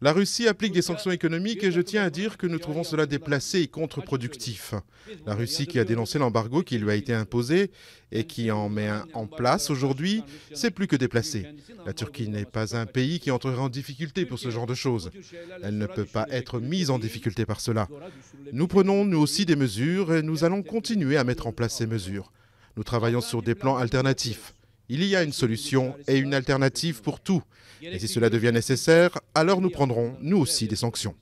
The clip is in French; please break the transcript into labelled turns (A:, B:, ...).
A: la Russie applique des sanctions économiques et je
B: tiens à dire que nous trouvons cela déplacé et contre-productif. La Russie qui a dénoncé l'embargo qui lui a été imposé et qui en met en place aujourd'hui, c'est plus que déplacé. La Turquie n'est pas un pays qui entrera en difficulté pour ce genre de choses. Elle ne peut pas être mise en difficulté par cela. Nous prenons nous aussi des mesures et nous allons continuer à mettre en place ces mesures. Nous travaillons sur des plans alternatifs. Il y a une solution et une alternative pour tout. Et si cela devient nécessaire, alors nous prendrons, nous aussi, des sanctions.